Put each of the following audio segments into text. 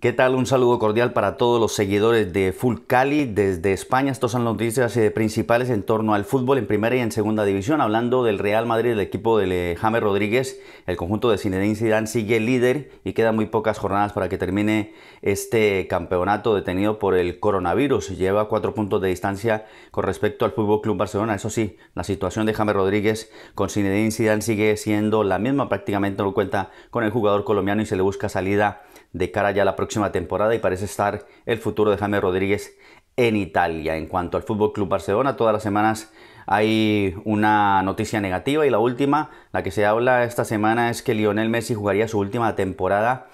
¿Qué tal? Un saludo cordial para todos los seguidores de Full Cali desde España. Estos son las noticias eh, principales en torno al fútbol en primera y en segunda división. Hablando del Real Madrid, el equipo de James Rodríguez, el conjunto de Zinedine Zidane sigue líder y quedan muy pocas jornadas para que termine este campeonato detenido por el coronavirus. Lleva cuatro puntos de distancia con respecto al Fútbol Club Barcelona. Eso sí, la situación de James Rodríguez con Zinedine Zidane sigue siendo la misma prácticamente no cuenta con el jugador colombiano y se le busca salida de cara ya a la próxima temporada y parece estar el futuro de Jaime Rodríguez en Italia. En cuanto al Fútbol Club Barcelona, todas las semanas hay una noticia negativa y la última, la que se habla esta semana es que Lionel Messi jugaría su última temporada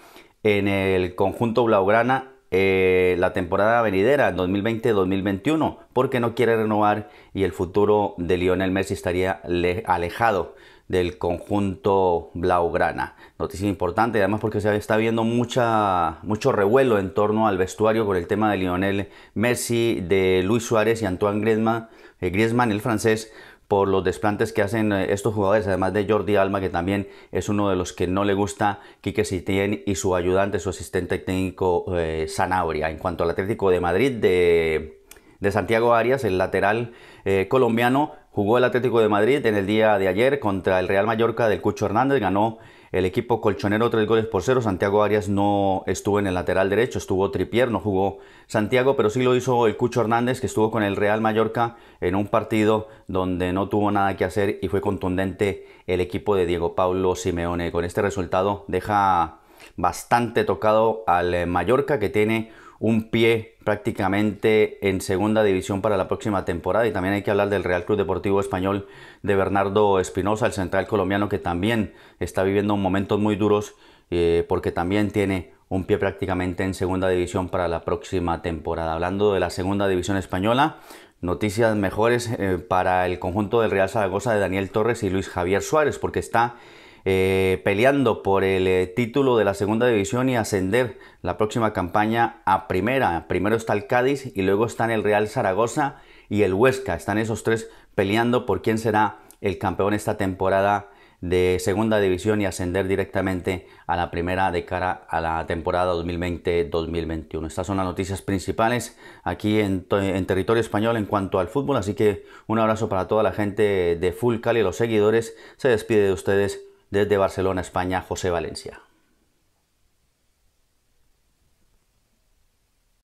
en el conjunto blaugrana eh, la temporada venidera 2020-2021 porque no quiere renovar y el futuro de Lionel Messi estaría alejado del conjunto Blaugrana. Noticia importante, además porque se está viendo mucha, mucho revuelo en torno al vestuario con el tema de Lionel Messi, de Luis Suárez y Antoine Griezmann, eh, el francés, por los desplantes que hacen eh, estos jugadores, además de Jordi Alma, que también es uno de los que no le gusta Quique Setién y su ayudante, su asistente técnico eh, Sanabria. En cuanto al Atlético de Madrid de, Santiago Arias, el lateral colombiano, Jugó el Atlético de Madrid en el día de ayer contra el Real Mallorca del Cucho Hernández, ganó el equipo colchonero tres goles por cero. Santiago Arias no estuvo en el lateral derecho, estuvo Tripier, no jugó Santiago, pero sí lo hizo el Cucho Hernández, que estuvo con el Real Mallorca en un partido donde no tuvo nada que hacer y fue contundente el equipo de Diego Paulo Simeone. Con este resultado deja bastante tocado al Mallorca, que tiene un pie prácticamente en segunda división para la próxima temporada. Y también hay que hablar del Real Club Deportivo Español de Bernardo Espinosa, el central colombiano que también está viviendo momentos muy duros eh, porque también tiene un pie prácticamente en segunda división para la próxima temporada. Hablando de la segunda división española, noticias mejores eh, para el conjunto del Real Zaragoza de Daniel Torres y Luis Javier Suárez porque está eh, peleando por el eh, título de la segunda división y ascender la próxima campaña a primera. Primero está el Cádiz y luego están el Real Zaragoza y el Huesca. Están esos tres peleando por quién será el campeón esta temporada de segunda división y ascender directamente a la primera de cara a la temporada 2020-2021. Estas son las noticias principales aquí en, territorio español en cuanto al fútbol, así que un abrazo para toda la gente de Fulcal y los seguidores, se despide de ustedes desde Barcelona, España, José Valencia.